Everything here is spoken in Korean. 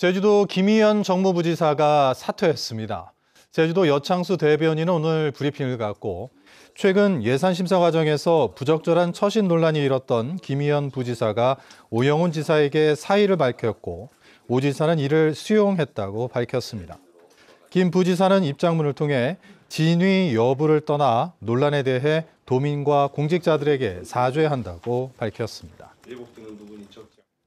제주도 김희연 정무부지사가 사퇴했습니다. 제주도 여창수 대변인은 오늘 브리핑을 갖고 최근 예산심사 과정에서 부적절한 처신 논란이 일었던 김희연 부지사가 오영훈 지사에게 사의를 밝혔고 오 지사는 이를 수용했다고 밝혔습니다. 김 부지사는 입장문을 통해 진위 여부를 떠나 논란에 대해 도민과 공직자들에게 사죄한다고 밝혔습니다.